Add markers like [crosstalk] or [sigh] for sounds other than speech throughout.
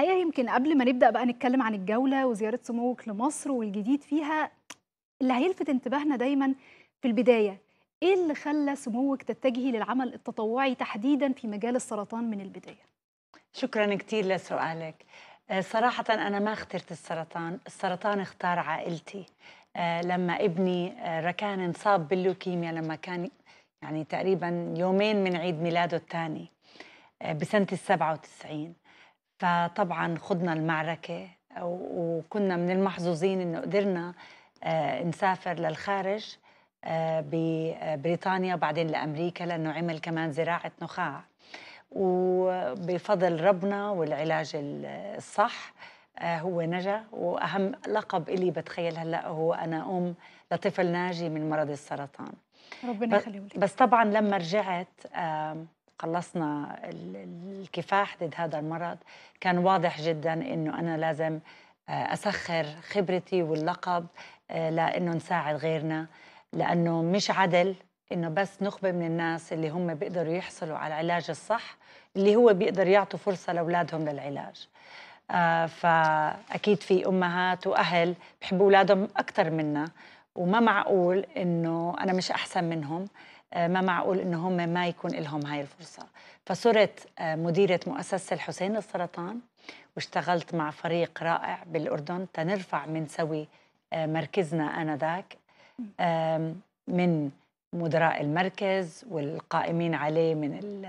الحقيقه يمكن قبل ما نبدا بقى نتكلم عن الجوله وزياره سموك لمصر والجديد فيها اللي هيلفت انتباهنا دايما في البدايه ايه اللي خلى سموك تتجهي للعمل التطوعي تحديدا في مجال السرطان من البدايه شكرا كثير لسؤالك آه، صراحة أنا ما اخترت السرطان السرطان اختار عائلتي آه، لما ابني آه، ركان انصاب باللوكيميا لما كان يعني تقريبا يومين من عيد ميلاده الثاني بسنة السبعة وتسعين فطبعا خضنا المعركة وكنا من المحظوظين انه قدرنا آه، نسافر للخارج آه، ببريطانيا آه، وبعدين لامريكا لانه عمل كمان زراعه نخاع وبفضل ربنا والعلاج الصح هو نجا واهم لقب الي بتخيل هلا هو انا ام لطفل ناجي من مرض السرطان ربنا يخليه بس طبعا لما رجعت خلصنا الكفاح ضد هذا المرض كان واضح جدا انه انا لازم آه، اسخر خبرتي واللقب آه، لانه نساعد غيرنا لانه مش عدل انه بس نخبه من الناس اللي هم بيقدروا يحصلوا على العلاج الصح اللي هو بيقدر يعطوا فرصه لاولادهم للعلاج آه، فاكيد في امهات واهل بحبوا اولادهم اكثر منا وما معقول انه انا مش احسن منهم آه، ما معقول انه هم ما يكون لهم هاي الفرصه فصرت آه، مديره مؤسسه الحسين للسرطان واشتغلت مع فريق رائع بالاردن تنرفع من سوي آه، مركزنا انذاك من مدراء المركز والقائمين عليه من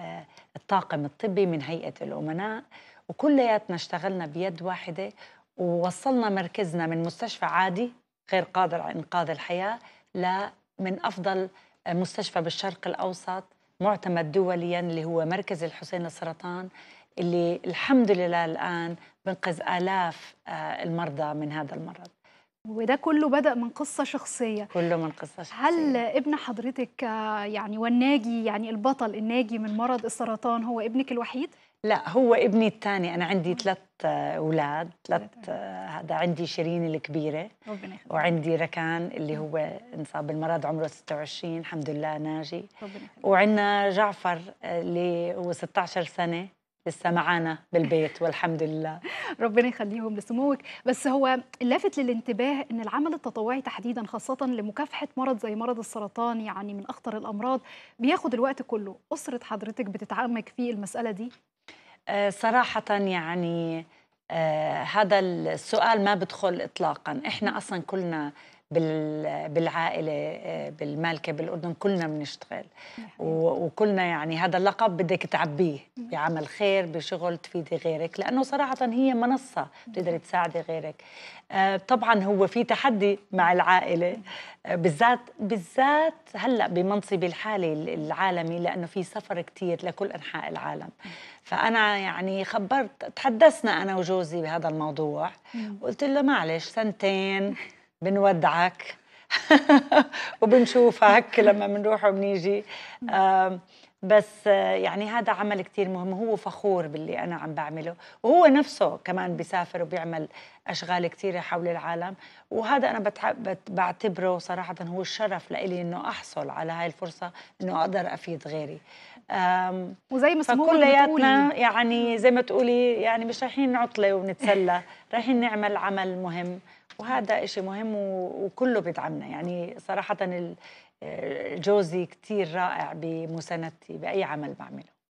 الطاقم الطبي من هيئه الامناء وكلياتنا اشتغلنا بيد واحده ووصلنا مركزنا من مستشفى عادي غير قادر على انقاذ الحياه لمن افضل مستشفى بالشرق الأوسط معتمد دوليا اللي هو مركز الحسين للسرطان اللي الحمد لله الآن بنقذ آلاف آه، المرضى من هذا المرض وده كله بدأ من قصة شخصية كله من قصة شخصية هل ابن حضرتك آه، يعني والناجي يعني البطل الناجي من مرض السرطان هو ابنك الوحيد؟ لا هو ابني الثاني انا عندي ثلاث آه، اولاد ثلاث آه، هذا عندي شيرين الكبيره وعندي ركان اللي هو انصاب بالمرض عمره 26 الحمد لله ناجي وعندنا جعفر آه، اللي هو 16 سنه لسه معانا بالبيت والحمد لله [laughs] ربنا يخليهم لسموك بس هو لافت للانتباه ان العمل التطوعي تحديدا خاصه لمكافحه مرض زي مرض السرطان يعني من اخطر الامراض بياخد الوقت كله اسره حضرتك بتتعمق في المساله دي آه، صراحة يعني آه، هذا السؤال ما بدخل إطلاقا إحنا أصلا كلنا بالعائله آه، بالمالكه بالاردن كلنا بنشتغل وكلنا يعني هذا اللقب بدك تعبيه بعمل خير بشغل تفيدي غيرك لانه صراحه هي منصه بتقدري تساعدي غيرك آه، طبعا هو في تحدي مع العائله آه، بالذات بالذات هلا بمنصبي الحالي العالمي لانه في سفر كثير لكل انحاء العالم فانا يعني خبرت تحدثنا انا وجوزي بهذا الموضوع وقلت له معلش سنتين [laughs] بنودعك [laughs] وبنشوفك لما بنروح وبنيجي بس يعني هذا عمل كتير مهم هو فخور باللي أنا عم بعمله وهو نفسه كمان بيسافر وبيعمل أشغال كتيرة حول العالم وهذا أنا بعتبره صراحة هو الشرف لإلي إنه أحصل على هاي الفرصة إنه أقدر أفيد غيري وزي ما فكلياتنا يعني زي ما تقولي يعني مش رايحين عطلة ونتسلى [laughs] رايحين نعمل عمل مهم وهذا إشي مهم وكله بيدعمنا يعني صراحة آه، جوزي كتير رائع بمساندتي بأي عمل بعمله